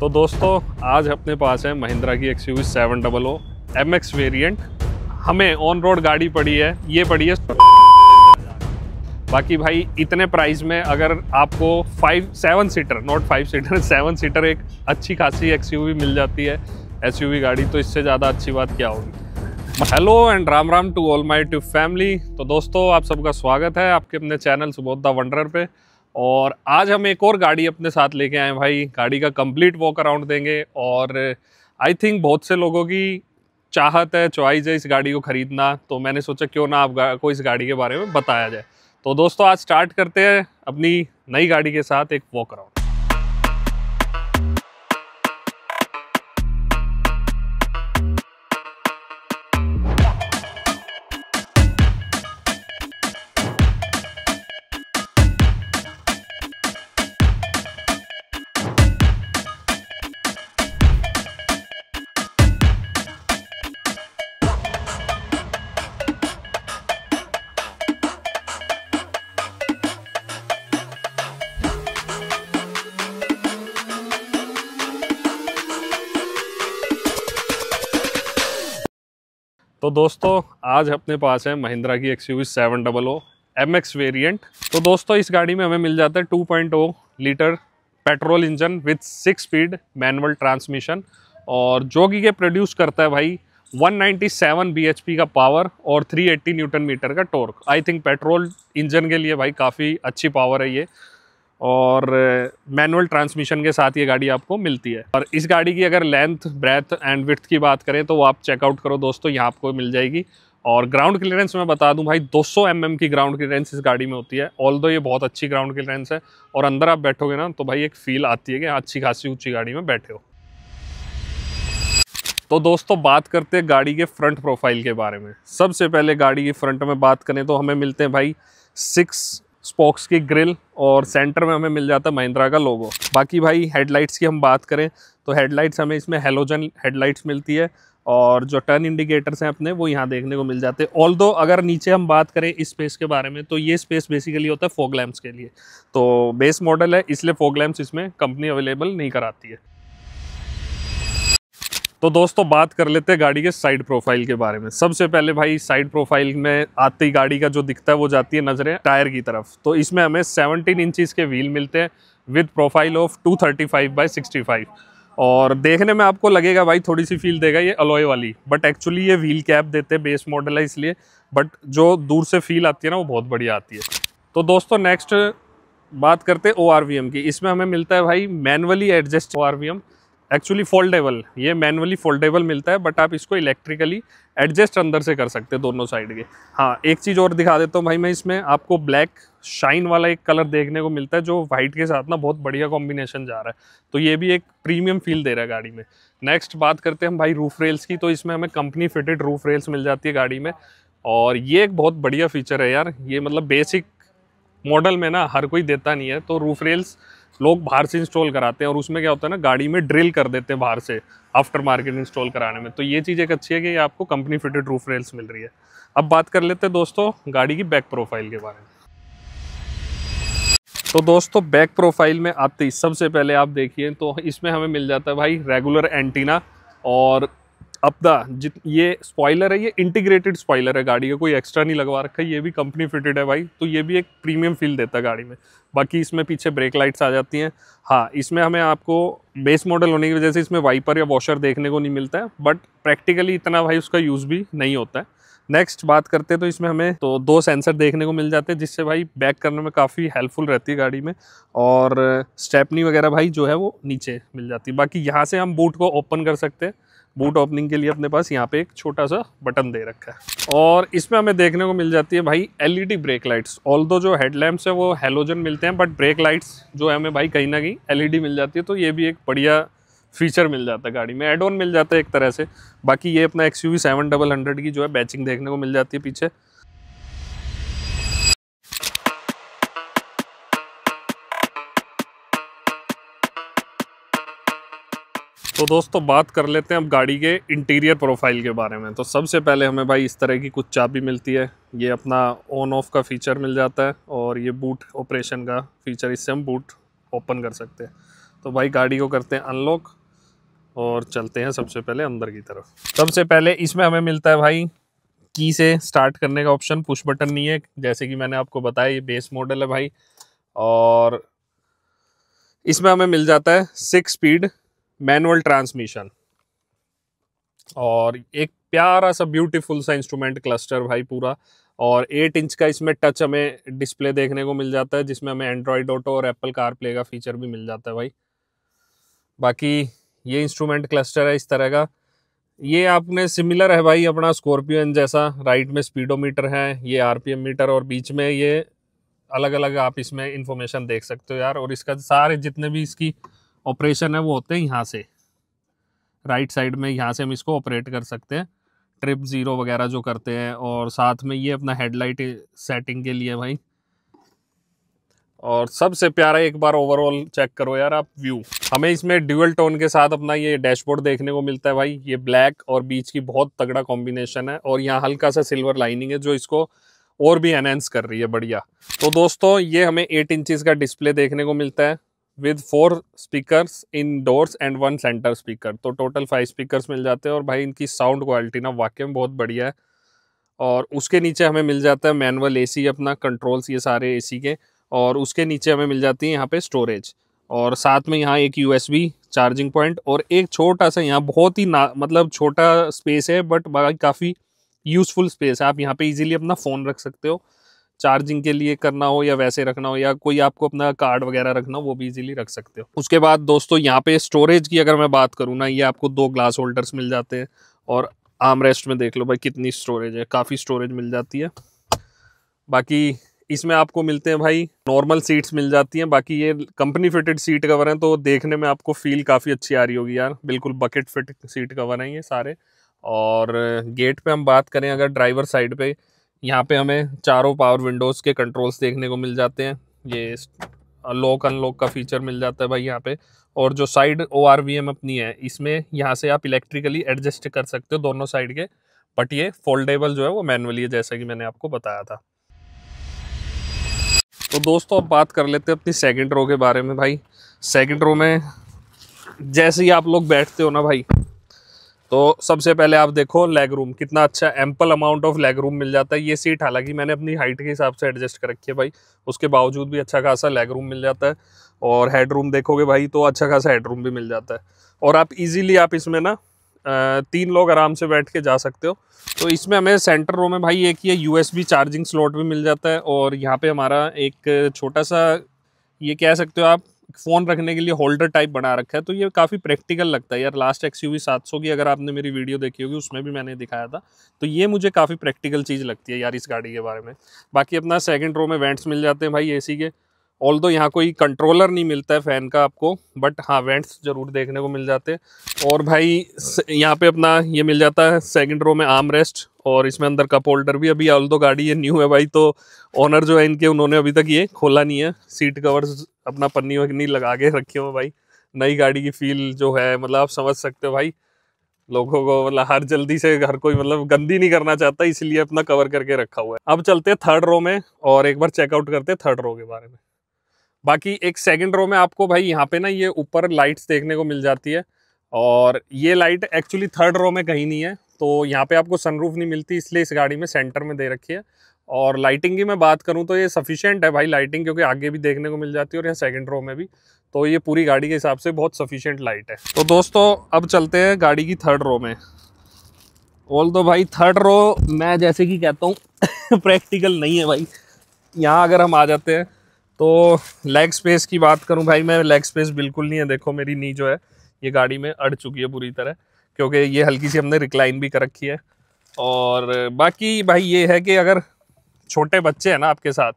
तो दोस्तों आज अपने पास है महिंद्रा की X U seven double O M X variant हमें ऑन रोड गाड़ी पड़ी है ये पड़ी है बाकी भाई इतने प्राइस में अगर आपको five seven seater not five seater seven seater एक अच्छी खासी एक्स मिल जाती है एस गाड़ी तो इससे ज़्यादा अच्छी बात क्या होगी hello and Ram Ram to all my tube family तो दोस्तों आप सबका स्वागत है आपके अपने चैनल सुबोध द वंडर पे और आज हम एक और गाड़ी अपने साथ लेके आए भाई गाड़ी का कंप्लीट वॉक अराउंड देंगे और आई थिंक बहुत से लोगों की चाहत है चॉइस है इस गाड़ी को ख़रीदना तो मैंने सोचा क्यों ना आपको इस गाड़ी के बारे में बताया जाए तो दोस्तों आज स्टार्ट करते हैं अपनी नई गाड़ी के साथ एक वॉक अराउंड तो दोस्तों आज अपने पास है महिंद्रा की X U seven double O M X variant तो दोस्तों इस गाड़ी में हमें मिल जाता है two point O litre petrol engine with six speed manual transmission और जो कि ये प्रोड्यूस करता है भाई 197 bhp का पावर और 380 न्यूटन मीटर का torque I think petrol engine के लिए भाई काफ़ी अच्छी पावर है ये और मैनुअल ट्रांसमिशन के साथ ये गाड़ी आपको मिलती है और इस गाड़ी की अगर लेंथ ब्रेथ एंड विथ की बात करें तो वो आप चेकआउट करो दोस्तों यहाँ आपको मिल जाएगी और ग्राउंड क्लियरेंस मैं बता दूं भाई 200 सौ mm की ग्राउंड क्लियरेंस इस गाड़ी में होती है ऑल ये बहुत अच्छी ग्राउंड क्लियरेंस है और अंदर आप बैठोगे ना तो भाई एक फील आती है कि हाँ, अच्छी खासी ऊँची गाड़ी में बैठे हो तो दोस्तों बात करते हैं गाड़ी के फ्रंट प्रोफाइल के बारे में सबसे पहले गाड़ी की फ्रंट में बात करें तो हमें मिलते हैं भाई सिक्स स्पोक्स की ग्रिल और सेंटर में हमें मिल जाता है महिंद्रा का लोगो बाकी भाई हेडलाइट्स की हम बात करें तो हेडलाइट्स हमें इसमें हेलोजन हेडलाइट्स मिलती है और जो टर्न इंडिकेटर्स हैं अपने वो यहाँ देखने को मिल जाते हैं ऑल अगर नीचे हम बात करें इस स्पेस के बारे में तो ये स्पेस बेसिकली होता है फोक लैम्प्स के लिए तो बेस मॉडल है इसलिए फोक लैम्प्स इसमें कंपनी अवेलेबल नहीं कराती है तो दोस्तों बात कर लेते हैं गाड़ी के साइड प्रोफाइल के बारे में सबसे पहले भाई साइड प्रोफाइल में आते ही गाड़ी का जो दिखता है वो जाती है नजरें टायर की तरफ तो इसमें हमें सेवनटीन इंचज के व्हील मिलते हैं with profile of two thirty five by sixty और देखने में आपको लगेगा भाई थोड़ी सी फील देगा ये अलॉय वाली बट एक्चुअली ये व्हील कैप देते हैं बेस मॉडल है इसलिए बट जो दूर से फील आती है ना वो बहुत बढ़िया आती है तो दोस्तों नेक्स्ट बात करते हैं ओ की इसमें हमें मिलता है भाई manually adjust oh actually foldable ये मैनुअली फोल्डेबल मिलता है बट आप इसको इलेक्ट्रिकली एडजस्ट अंदर से कर सकते हैं दोनों साइड के हाँ एक चीज़ और दिखा देता हूँ भाई मैं इसमें आपको ब्लैक शाइन वाला एक कलर देखने को मिलता है जो वाइट के साथ ना बहुत बढ़िया कॉम्बिनेशन जा रहा है तो ये भी एक प्रीमियम फील दे रहा है गाड़ी में नेक्स्ट बात करते हैं हम भाई रूफ रेल्स की तो इसमें हमें कंपनी फिटेड रूफ रेल्स मिल जाती है गाड़ी में और ये एक बहुत बढ़िया फीचर है यार ये मतलब बेसिक मॉडल में ना हर कोई देता नहीं है तो रूफ रेल्स लोग बाहर से इंस्टॉल कराते हैं और उसमें क्या होता है ना गाड़ी में ड्रिल कर देते हैं बाहर से आफ्टर मार्केट इंस्टॉल कराने में तो ये चीज़ एक अच्छी है कि आपको कंपनी फिटेड रूफ रेल्स मिल रही है अब बात कर लेते हैं दोस्तों गाड़ी की बैक प्रोफाइल के बारे में तो दोस्तों बैक प्रोफाइल में आते ही सबसे पहले आप देखिए तो इसमें हमें मिल जाता है भाई रेगुलर एंटीना और अप द ये स्पॉयलर है ये इंटीग्रेटेड स्पॉयलर है गाड़ी का कोई एक्स्ट्रा नहीं लगवा रखा है ये भी कंपनी फिटेड है भाई तो ये भी एक प्रीमियम फील देता है गाड़ी में बाकी इसमें पीछे ब्रेक लाइट्स आ जाती हैं हाँ इसमें हमें आपको बेस मॉडल होने की वजह से इसमें वाइपर या वॉशर देखने को नहीं मिलता है बट प्रैक्टिकली इतना भाई उसका यूज़ भी नहीं होता है नेक्स्ट बात करते हैं तो इसमें हमें तो दो सेंसर देखने को मिल जाते हैं जिससे भाई बैक करने में काफ़ी हेल्पफुल रहती है गाड़ी में और स्टेपनी वगैरह भाई जो है वो नीचे मिल जाती है बाकी यहाँ से हम बूट को ओपन कर सकते हैं बूट ओपनिंग के लिए अपने पास यहाँ पे एक छोटा सा बटन दे रखा है और इसमें हमें देखने को मिल जाती है भाई एलईडी ब्रेक लाइट्स ऑल दो जो हेडलैम्प्स है वो हेलोजन मिलते हैं बट ब्रेक लाइट्स जो है हमें भाई कहीं ना कहीं एलईडी e मिल जाती है तो ये भी एक बढ़िया फीचर मिल जाता है गाड़ी में एड ऑन मिल जाता है एक तरह से बाकी ये अपना एक्स यू की जो है बैचिंग देखने को मिल जाती है पीछे तो दोस्तों तो बात कर लेते हैं अब गाड़ी के इंटीरियर प्रोफाइल के बारे में तो सबसे पहले हमें भाई इस तरह की कुछ चाबी मिलती है ये अपना ऑन ऑफ का फ़ीचर मिल जाता है और ये बूट ऑपरेशन का फ़ीचर इससे हम बूट ओपन कर सकते हैं तो भाई गाड़ी को करते हैं अनलॉक और चलते हैं सबसे पहले अंदर की तरफ सबसे पहले इसमें हमें मिलता है भाई की से स्टार्ट करने का ऑप्शन पुश बटन नहीं है जैसे कि मैंने आपको बताया ये बेस मॉडल है भाई और इसमें हमें मिल जाता है सिक्स स्पीड मैनुअल ट्रांसमिशन और एक प्यारा सा ब्यूटीफुल सा इंस्ट्रूमेंट क्लस्टर भाई पूरा और एट इंच का इसमें टच हमें डिस्प्ले देखने को मिल जाता है जिसमें हमें एंड्रॉयड ऑटो और एप्पल कार प्ले का फीचर भी मिल जाता है भाई बाकी ये इंस्ट्रूमेंट क्लस्टर है इस तरह का ये आपने सिमिलर है भाई अपना स्कॉर्पियन जैसा राइट में स्पीडोमीटर है ये आरपीएम मीटर और बीच में ये अलग अलग आप इसमें इंफॉर्मेशन देख सकते हो यार और इसका सारे जितने भी इसकी ऑपरेशन है वो होते हैं यहाँ से राइट साइड में यहाँ से हम इसको ऑपरेट कर सकते हैं ट्रिप ज़ीरो वगैरह जो करते हैं और साथ में ये अपना हेडलाइट सेटिंग के लिए भाई और सबसे प्यारा एक बार ओवरऑल चेक करो यार आप व्यू हमें इसमें ड्यूअल टोन के साथ अपना ये डैशबोर्ड देखने को मिलता है भाई ये ब्लैक और बीच की बहुत तगड़ा कॉम्बिनेशन है और यहाँ हल्का सा सिल्वर लाइनिंग है जो इसको और भी एनहेंस कर रही है बढ़िया तो दोस्तों ये हमें एट इंचज़ का डिस्प्ले देखने को मिलता है with four speakers in doors and one centre speaker तो टोटल फाइव स्पीकर्स मिल जाते हैं और भाई इनकी साउंड क्वालिटी ना वाकई में बहुत बढ़िया है और उसके नीचे हमें मिल जाता है मैनुअल एसी अपना कंट्रोल्स ये सारे एसी के और उसके नीचे हमें मिल जाती है यहाँ पे स्टोरेज और साथ में यहाँ एक यूएसबी चार्जिंग पॉइंट और एक छोटा सा यहाँ बहुत ही ना मतलब छोटा स्पेस है बट काफ़ी यूज़फुल स्पेस है आप यहाँ पे इजीली अपना फ़ोन रख सकते हो चार्जिंग के लिए करना हो या वैसे रखना हो या कोई आपको अपना कार्ड वगैरह रखना हो वो भी इजीली रख सकते हो उसके बाद दोस्तों यहाँ पे स्टोरेज की अगर मैं बात करूँ ना ये आपको दो ग्लास होल्डर्स मिल जाते हैं और आर्म रेस्ट में देख लो भाई कितनी स्टोरेज है काफ़ी स्टोरेज मिल जाती है बाकी इसमें आपको मिलते हैं भाई नॉर्मल सीट्स मिल जाती हैं बाकी ये कंपनी फिटेड सीट कवर हैं तो देखने में आपको फील काफ़ी अच्छी आ रही होगी यार बिल्कुल बकेट फिट सीट कवर हैं ये सारे और गेट पे हम बात करें अगर ड्राइवर साइड पे यहाँ पे हमें चारों पावर विंडोज़ के कंट्रोल्स देखने को मिल जाते हैं ये लॉक अनलॉक का फीचर मिल जाता है भाई यहाँ पे और जो side O R V M अपनी है इसमें यहाँ से आप इलेक्ट्रिकली एडजस्ट कर सकते हो दोनों साइड के बट ये फोल्डेबल जो है वो मैनुअली है जैसा कि मैंने आपको बताया था तो दोस्तों अब बात कर लेते हैं अपनी सेकेंड रो के बारे में भाई सेकेंड रो में जैसे ही आप लोग बैठते हो ना भाई तो सबसे पहले आप देखो लेग रूम कितना अच्छा ample amount of leg room मिल जाता है ये सीट हालांकि मैंने अपनी हाइट के हिसाब से एडजस्ट कर रखी है भाई उसके बावजूद भी अच्छा खासा लेग रूम मिल जाता है और हेड रूम देखोगे भाई तो अच्छा खासा हेड रूम भी मिल जाता है और आप इजीली आप इसमें ना तीन लोग आराम से बैठ के जा सकते हो तो इसमें हमें सेंटर रूम में भाई एक ये यू चार्जिंग स्लॉट भी मिल जाता है और यहाँ पर हमारा एक छोटा सा ये कह सकते हो आप फ़ोन रखने के लिए होल्डर टाइप बना रखा है तो ये काफ़ी प्रैक्टिकल लगता है यार लास्ट एक्स यू की अगर आपने मेरी वीडियो देखी होगी उसमें भी मैंने दिखाया था तो ये मुझे काफ़ी प्रैक्टिकल चीज़ लगती है यार इस गाड़ी के बारे में बाकी अपना सेकेंड रो में वेंट्स मिल जाते हैं भाई ए के ऑल दो यहाँ कोई कंट्रोलर नहीं मिलता है फ़ैन का आपको बट हाँ वेंट्स ज़रूर देखने को मिल जाते हैं और भाई यहाँ पे अपना ये मिल जाता है सेकंड रो में आर्म रेस्ट और इसमें अंदर का पोल्डर भी अभी ऑल दो गाड़ी ये न्यू है भाई तो ओनर जो है इनके उन्होंने अभी तक ये खोला नहीं है सीट कवर्स अपना पन्नी वन्नी लगा के रखे हुए भाई नई गाड़ी की फील जो है मतलब आप समझ सकते हो भाई लोगों को मतलब हर जल्दी से घर कोई मतलब गंदी नहीं करना चाहता इसलिए अपना कवर करके रखा हुआ है अब चलते हैं थर्ड रो में और एक बार चेकआउट करते हैं थर्ड रो के बारे में बाकी एक सेकंड रो में आपको भाई यहाँ पे ना ये ऊपर लाइट्स देखने को मिल जाती है और ये लाइट एक्चुअली थर्ड रो में कहीं नहीं है तो यहाँ पे आपको सनरूफ नहीं मिलती इसलिए इस गाड़ी में सेंटर में दे रखी है और लाइटिंग की मैं बात करूँ तो ये सफिशियंट है भाई लाइटिंग क्योंकि आगे भी देखने को मिल जाती है और यहाँ सेकेंड रो में भी तो ये पूरी गाड़ी के हिसाब से बहुत सफिशियंट लाइट है तो दोस्तों अब चलते हैं गाड़ी की थर्ड रो में बोल दो भाई थर्ड रो मैं जैसे कि कहता हूँ प्रैक्टिकल नहीं है भाई यहाँ अगर हम आ जाते हैं तो लेग स्पेस की बात करूँ भाई मैं लेग स्पेस बिल्कुल नहीं है देखो मेरी नी जो है ये गाड़ी में अड़ चुकी है पूरी तरह क्योंकि ये हल्की सी हमने रिक्लाइन भी कर रखी है और बाकी भाई ये है कि अगर छोटे बच्चे हैं ना आपके साथ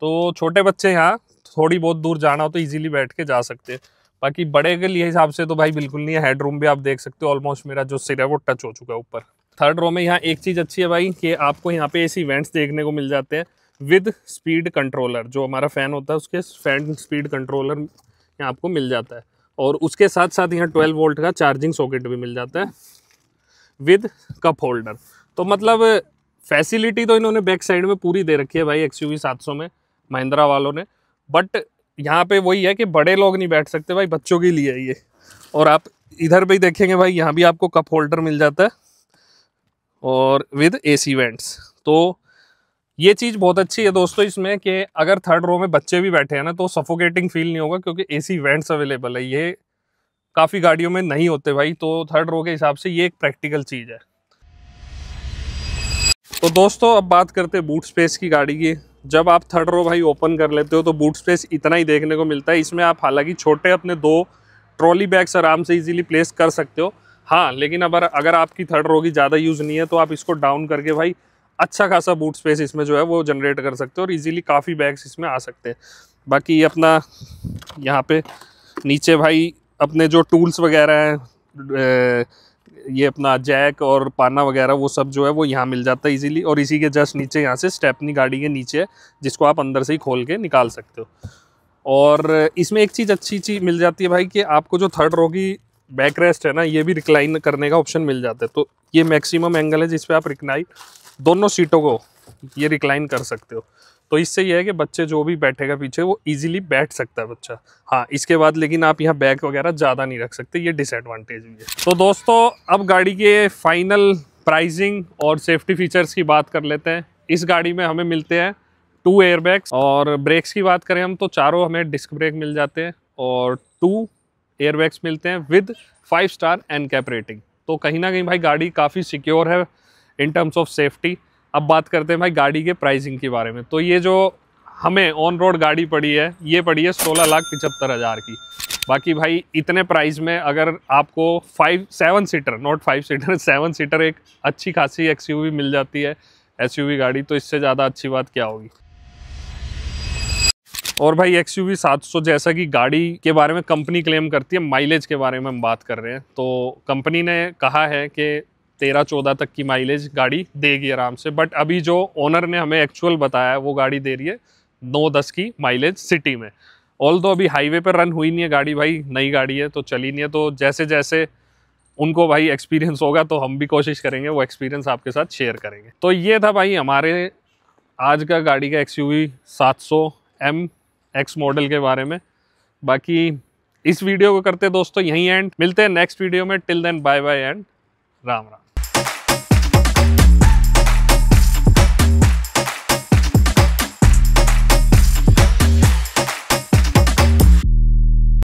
तो छोटे बच्चे यहाँ थोड़ी बहुत दूर जाना हो तो इजीली बैठ के जा सकते हैं बाकी बड़े के लिए हिसाब से तो भाई बिल्कुल नहीं है हेडरूम भी आप देख सकते हो ऑलमोस्ट मेरा जो सिर है वो टच हो चुका है ऊपर थर्ड रो में यहाँ एक चीज़ अच्छी है भाई कि आपको यहाँ पे ऐसे इवेंट्स देखने को मिल जाते हैं विद स्पीड कंट्रोलर जो हमारा फ़ैन होता है उसके फैन स्पीड कंट्रोलर यहाँ आपको मिल जाता है और उसके साथ साथ यहाँ 12 वोल्ट का चार्जिंग सॉकेट भी मिल जाता है विद कप होल्डर तो मतलब फैसिलिटी तो इन्होंने बैक साइड में पूरी दे रखी है भाई एक्स यू में महिंद्रा वालों ने बट यहाँ पे वही है कि बड़े लोग नहीं बैठ सकते भाई बच्चों के लिए ये और आप इधर भी देखेंगे भाई यहाँ भी आपको कप होल्डर मिल जाता है और विद ए सी वेंट्स तो ये चीज़ बहुत अच्छी है दोस्तों इसमें कि अगर थर्ड रो में बच्चे भी बैठे हैं ना तो सफोकेटिंग फील नहीं होगा क्योंकि एसी वेंट्स अवेलेबल है ये काफ़ी गाड़ियों में नहीं होते भाई तो थर्ड रो के हिसाब से ये एक प्रैक्टिकल चीज़ है तो दोस्तों अब बात करते हैं बूट स्पेस की गाड़ी की जब आप थर्ड रो भाई ओपन कर लेते हो तो बूट स्पेस इतना ही देखने को मिलता है इसमें आप हालांकि छोटे अपने दो ट्रॉली बैग्स आराम से इजीली प्लेस कर सकते हो हाँ लेकिन अगर अगर आपकी थर्ड रो की ज़्यादा यूज़ नहीं है तो आप इसको डाउन करके भाई अच्छा खासा बूट स्पेस इसमें जो है वो जनरेट कर सकते हो और इजीली काफ़ी बैग्स इसमें आ सकते हैं बाकी ये अपना यहाँ पे नीचे भाई अपने जो टूल्स वगैरह हैं ये अपना जैक और पाना वगैरह वो सब जो है वो यहाँ मिल जाता है ईजिली और इसी के जस्ट नीचे यहाँ से स्टेपनी गाड़ी के नीचे जिसको आप अंदर से ही खोल के निकाल सकते हो और इसमें एक चीज़ अच्छी चीज़ मिल जाती है भाई कि आपको जो थर्ड रो की बैक रेस्ट है ना ये भी रिक्लाइन करने का ऑप्शन मिल जाता है तो ये मैक्सिमम एंगल है जिसपे आप रिक्लाइन दोनों सीटों को ये रिक्लाइन कर सकते हो तो इससे यह है कि बच्चे जो भी बैठेगा पीछे वो इजीली बैठ सकता है बच्चा हाँ इसके बाद लेकिन आप यहाँ बैग वगैरह ज़्यादा नहीं रख सकते ये डिसएडवांटेज भी है तो दोस्तों अब गाड़ी के फाइनल प्राइजिंग और सेफ्टी फीचर्स की बात कर लेते हैं इस गाड़ी में हमें मिलते हैं टू एयरबैग्स और ब्रेक्स की बात करें हम तो चारों हमें डिस्क ब्रेक मिल जाते हैं और टू एयरबैग्स मिलते हैं with five star NCAP rating तो कहीं ना कहीं भाई गाड़ी काफ़ी सिक्योर है इन टर्म्स ऑफ सेफ्टी अब बात करते हैं भाई गाड़ी के प्राइसिंग के बारे में तो ये जो हमें ऑन रोड गाड़ी पड़ी है ये पड़ी है सोलह लाख पिचहत्तर हज़ार की बाकी भाई इतने प्राइस में अगर आपको five seven seater not five seater seven seater एक अच्छी खासी एक्स मिल जाती है एस गाड़ी तो इससे ज़्यादा अच्छी बात क्या होगी और भाई एक्स यू जैसा कि गाड़ी के बारे में कंपनी क्लेम करती है माइलेज के बारे में हम बात कर रहे हैं तो कंपनी ने कहा है कि तेरह चौदह तक की माइलेज गाड़ी देगी आराम से बट अभी जो ओनर ने हमें एक्चुअल बताया है वो गाड़ी दे रही है नौ दस की माइलेज सिटी में ऑल दो अभी हाईवे पर रन हुई नहीं है गाड़ी भाई नई गाड़ी है तो चली नहीं है तो जैसे जैसे उनको भाई एक्सपीरियंस होगा तो हम भी कोशिश करेंगे वो एक्सपीरियंस आपके साथ शेयर करेंगे तो ये था भाई हमारे आज का गाड़ी का एक्स यू वी सात सौ एम एक्स मॉडल के बारे में बाकी इस वीडियो को करते दोस्तों यहीं एंड मिलते हैं नेक्स्ट वीडियो में till then bye bye and Ram Ram